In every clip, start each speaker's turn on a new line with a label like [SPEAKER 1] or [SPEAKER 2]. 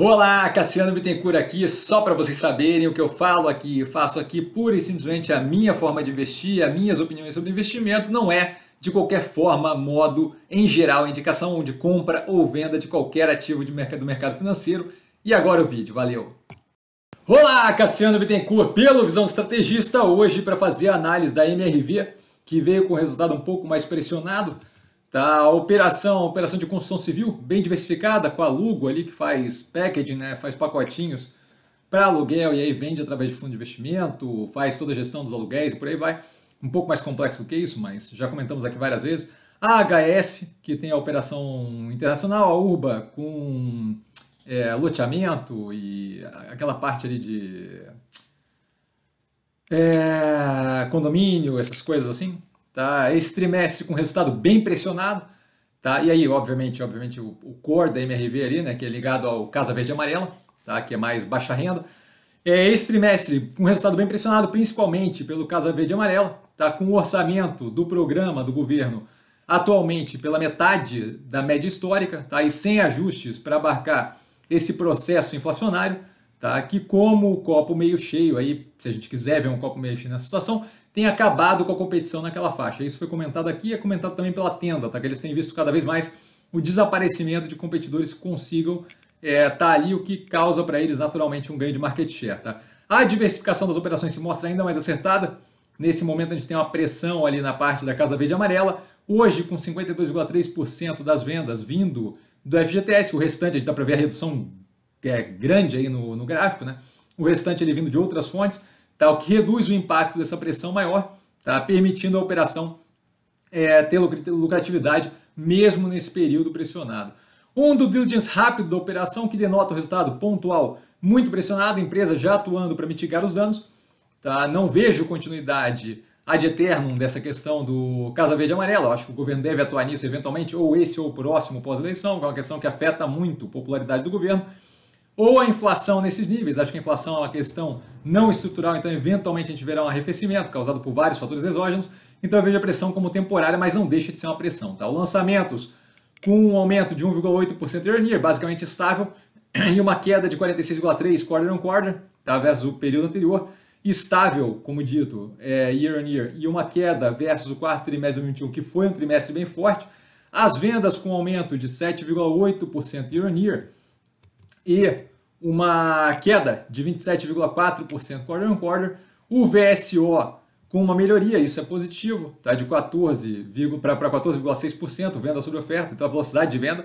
[SPEAKER 1] Olá, Cassiano Bittencourt aqui, só para vocês saberem o que eu falo aqui, eu faço aqui pura e simplesmente a minha forma de investir, as minhas opiniões sobre investimento, não é de qualquer forma, modo, em geral, indicação de compra ou venda de qualquer ativo de mercado, do mercado financeiro. E agora o vídeo, valeu! Olá, Cassiano Bittencourt, pelo Visão Estrategista, hoje para fazer a análise da MRV, que veio com resultado um pouco mais pressionado, Tá, a operação, a operação de construção civil, bem diversificada, com a Lugo ali que faz packaging, né, faz pacotinhos para aluguel e aí vende através de fundo de investimento, faz toda a gestão dos aluguéis e por aí vai. Um pouco mais complexo do que isso, mas já comentamos aqui várias vezes. A HS, que tem a operação internacional, a Urba, com é, loteamento e aquela parte ali de é, condomínio, essas coisas assim. Tá? Esse trimestre com resultado bem pressionado. Tá? E aí, obviamente, obviamente o, o core da MRV ali, né, que é ligado ao Casa Verde e Amarela, tá? que é mais baixa renda. É, esse trimestre com resultado bem pressionado, principalmente pelo Casa Verde e Amarela, tá? com o orçamento do programa do governo atualmente pela metade da média histórica, tá? e sem ajustes para abarcar esse processo inflacionário, tá? que como o copo meio cheio, aí, se a gente quiser ver um copo meio cheio nessa situação, tem acabado com a competição naquela faixa. Isso foi comentado aqui e é comentado também pela tenda, tá? que eles têm visto cada vez mais o desaparecimento de competidores que consigam estar é, tá ali, o que causa para eles naturalmente um ganho de market share. Tá? A diversificação das operações se mostra ainda mais acertada. Nesse momento a gente tem uma pressão ali na parte da Casa Verde e Amarela. Hoje, com 52,3% das vendas vindo do FGTS, o restante, a gente dá para ver a redução é, grande aí no, no gráfico, né? o restante ele vindo de outras fontes tá? o que reduz o impacto dessa pressão maior, tá? permitindo a operação é, ter lucratividade mesmo nesse período pressionado. Um do diligence rápido da operação que denota o resultado pontual muito pressionado, a empresa já atuando para mitigar os danos. Tá? Não vejo continuidade ad eternum dessa questão do Casa Verde Amarela. Acho que o governo deve atuar nisso eventualmente, ou esse ou o próximo pós-eleição, que é uma questão que afeta muito a popularidade do governo ou a inflação nesses níveis. Acho que a inflação é uma questão não estrutural, então eventualmente a gente verá um arrefecimento causado por vários fatores exógenos. Então eu vejo a pressão como temporária, mas não deixa de ser uma pressão. Tá? lançamentos com um aumento de 1,8% year on year, basicamente estável, e uma queda de 46,3% quarter on quarter, tá? versus o período anterior, estável, como dito, é, year on year, e uma queda versus o quarto trimestre de 2021, que foi um trimestre bem forte. As vendas com aumento de 7,8% year on year, e uma queda de 27,4% quarter on quarter. O VSO com uma melhoria, isso é positivo, tá? de 14 para 14,6%, venda sobre oferta, então a velocidade de venda,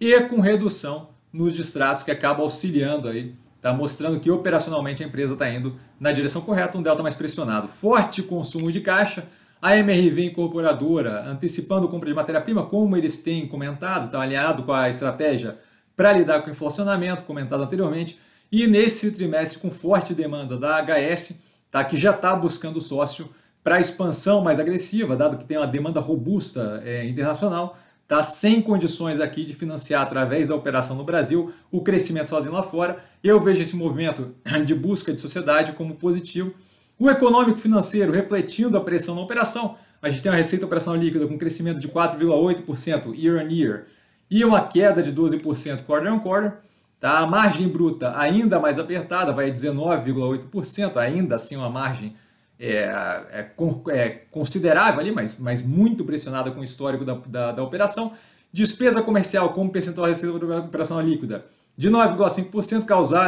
[SPEAKER 1] e com redução nos distratos que acaba auxiliando aí, tá? mostrando que operacionalmente a empresa está indo na direção correta, um delta mais pressionado. Forte consumo de caixa, a MRV incorporadora antecipando compra de matéria-prima, como eles têm comentado, tá alinhado com a estratégia para lidar com o inflacionamento, comentado anteriormente, e nesse trimestre com forte demanda da HS, tá, que já está buscando sócio para expansão mais agressiva, dado que tem uma demanda robusta é, internacional, tá sem condições aqui de financiar através da operação no Brasil o crescimento sozinho lá fora. Eu vejo esse movimento de busca de sociedade como positivo. O econômico financeiro refletindo a pressão na operação, a gente tem uma receita operacional líquida com crescimento de 4,8% year on year e uma queda de 12% quarter on quarter. Tá? A margem bruta ainda mais apertada, vai 19,8%, ainda assim uma margem é, é, é, considerável ali, mas, mas muito pressionada com o histórico da, da, da operação. Despesa comercial como percentual da receita operacional líquida de 9,5%,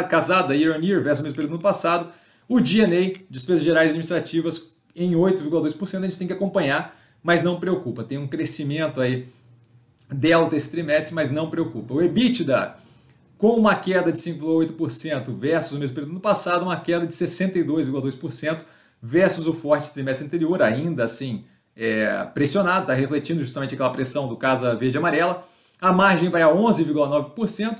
[SPEAKER 1] casada year on year versus o mesmo período no passado. O DNA, despesas gerais administrativas, em 8,2%, a gente tem que acompanhar, mas não preocupa, tem um crescimento aí Delta esse trimestre, mas não preocupa. O EBITDA, com uma queda de 5,8% versus o mesmo período do passado, uma queda de 62,2% versus o forte trimestre anterior, ainda assim é, pressionado, está refletindo justamente aquela pressão do Casa Verde Amarela. A margem vai a 11,9%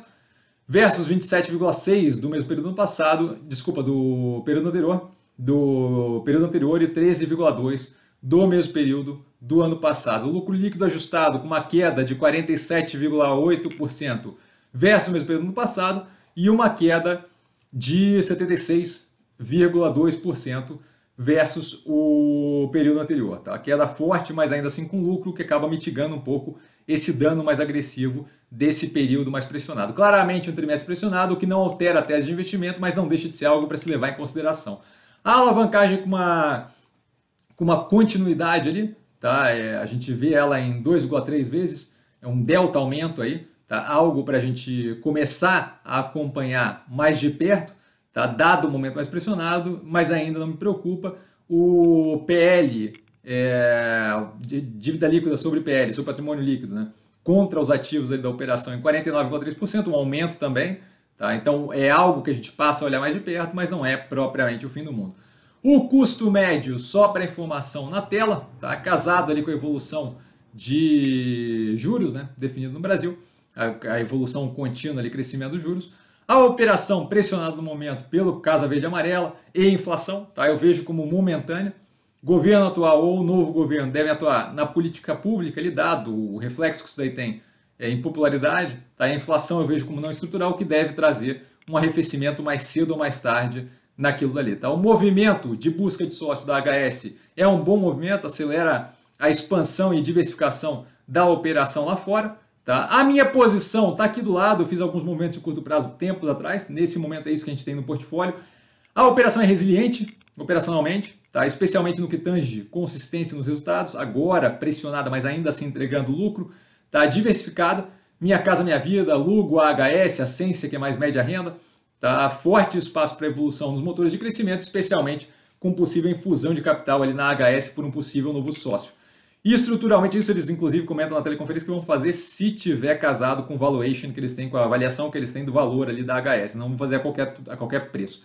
[SPEAKER 1] versus 27,6% do mesmo período do passado, desculpa, do período anterior, do período anterior e 13,2% do mesmo período do ano passado. O lucro líquido ajustado com uma queda de 47,8% versus o mesmo período do ano passado e uma queda de 76,2% versus o período anterior. Tá? Queda forte, mas ainda assim com lucro, que acaba mitigando um pouco esse dano mais agressivo desse período mais pressionado. Claramente um trimestre pressionado, o que não altera a tese de investimento, mas não deixa de ser algo para se levar em consideração. A alavancagem com uma, com uma continuidade ali, tá? É, a gente vê ela em 2,3 vezes, é um delta aumento aí, tá? Algo para a gente começar a acompanhar mais de perto, tá? Dado o momento mais pressionado, mas ainda não me preocupa. O PL, é, dívida líquida sobre PL, sobre patrimônio líquido, né? Contra os ativos da operação em 49,3%, um aumento também, tá? Então é algo que a gente passa a olhar mais de perto, mas não é propriamente o fim do mundo. O custo médio, só para informação na tela, tá casado ali com a evolução de juros, né, definido no Brasil, a, a evolução contínua ali, crescimento dos juros. A operação pressionada no momento pelo Casa Verde e Amarela e inflação, tá? Eu vejo como momentânea. Governo atual ou novo governo devem atuar na política pública, ali dado o reflexo que isso daí tem é, em popularidade, tá? A inflação eu vejo como não estrutural, que deve trazer um arrefecimento mais cedo ou mais tarde naquilo dali. Tá? O movimento de busca de sócio da HS é um bom movimento, acelera a expansão e diversificação da operação lá fora. Tá? A minha posição está aqui do lado, eu fiz alguns movimentos de curto prazo tempos atrás, nesse momento é isso que a gente tem no portfólio. A operação é resiliente operacionalmente, tá? especialmente no que tange consistência nos resultados, agora pressionada, mas ainda assim entregando lucro, tá? diversificada. Minha Casa Minha Vida, Lugo, HS a Essência, que é mais média renda, Tá forte espaço para evolução dos motores de crescimento, especialmente com possível infusão de capital ali na HS por um possível novo sócio. E estruturalmente, isso eles inclusive comentam na teleconferência que vão fazer se tiver casado com o valuation que eles têm, com a avaliação que eles têm do valor ali da HS. Não vão fazer a qualquer, a qualquer preço.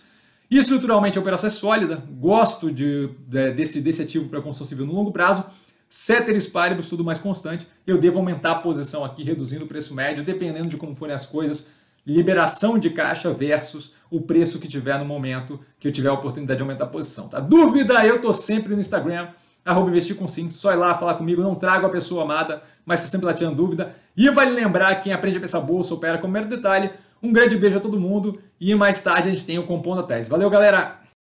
[SPEAKER 1] E estruturalmente a operação é sólida, gosto de, de desse, desse ativo para construção civil no longo prazo. Ceteris paribus, tudo mais constante. Eu devo aumentar a posição aqui, reduzindo o preço médio, dependendo de como forem as coisas liberação de caixa versus o preço que tiver no momento que eu tiver a oportunidade de aumentar a posição. Tá? Dúvida? Eu tô sempre no Instagram, arroba investir com sim, só ir lá falar comigo, não trago a pessoa amada, mas estou sempre lá tirando dúvida. E vale lembrar, quem aprende a pensar bolsa opera com mero detalhe. Um grande beijo a todo mundo e mais tarde a gente tem o Compondo a Tese. Valeu, galera!